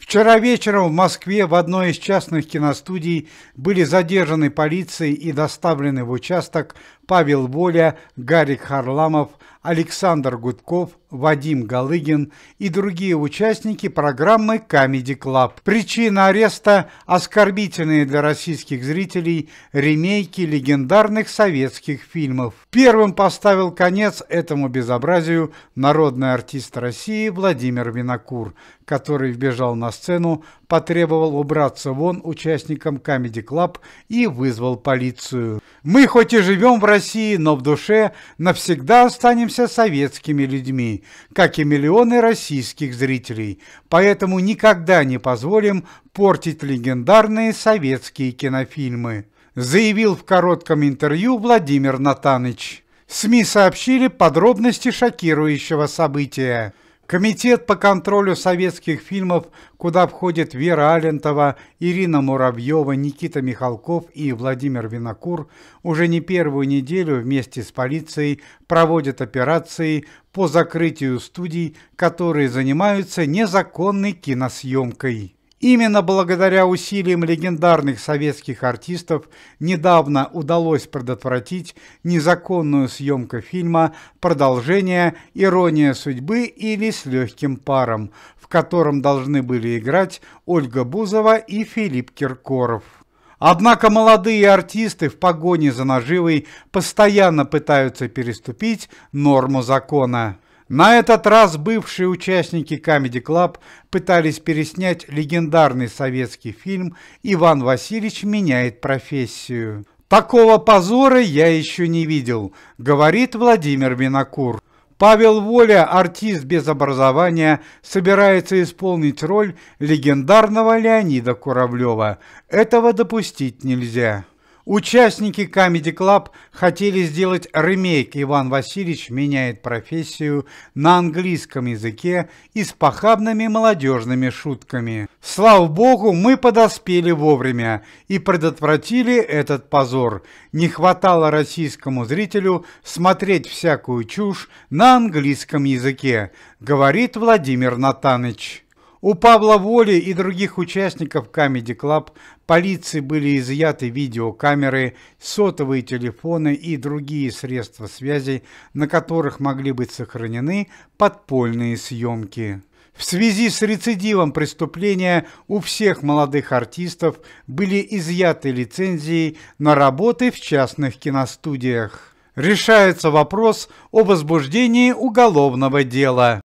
Вчера вечером в Москве в одной из частных киностудий были задержаны полицией и доставлены в участок Павел Воля, Гарик Харламов, Александр Гудков, Вадим Галыгин и другие участники программы Comedy Club. Причина ареста – оскорбительные для российских зрителей ремейки легендарных советских фильмов. Первым поставил конец этому безобразию народный артист России Владимир Винокур, который вбежал на сцену, потребовал убраться вон участникам Comedy Club и вызвал полицию. «Мы хоть и живем в России, но в душе навсегда останемся советскими людьми», как и миллионы российских зрителей, поэтому никогда не позволим портить легендарные советские кинофильмы, заявил в коротком интервью Владимир Натаныч. СМИ сообщили подробности шокирующего события. Комитет по контролю советских фильмов, куда входят Вера Алентова, Ирина Муравьева, Никита Михалков и Владимир Винокур, уже не первую неделю вместе с полицией проводят операции по закрытию студий, которые занимаются незаконной киносъемкой. Именно благодаря усилиям легендарных советских артистов недавно удалось предотвратить незаконную съемку фильма «Продолжение. Ирония судьбы» или «С легким паром», в котором должны были играть Ольга Бузова и Филипп Киркоров. Однако молодые артисты в погоне за наживой постоянно пытаются переступить норму закона. На этот раз бывшие участники Comedy Club пытались переснять легендарный советский фильм «Иван Васильевич меняет профессию». «Такого позора я еще не видел», — говорит Владимир Винокур. Павел Воля, артист без образования, собирается исполнить роль легендарного Леонида Куравлева. Этого допустить нельзя. Участники Comedy Club хотели сделать ремейк «Иван Васильевич меняет профессию» на английском языке и с похабными молодежными шутками. Слава богу, мы подоспели вовремя и предотвратили этот позор. Не хватало российскому зрителю смотреть всякую чушь на английском языке, говорит Владимир Натаныч. У Павла Воли и других участников Comedy Club полиции были изъяты видеокамеры, сотовые телефоны и другие средства связи, на которых могли быть сохранены подпольные съемки. В связи с рецидивом преступления у всех молодых артистов были изъяты лицензии на работы в частных киностудиях. Решается вопрос о возбуждении уголовного дела.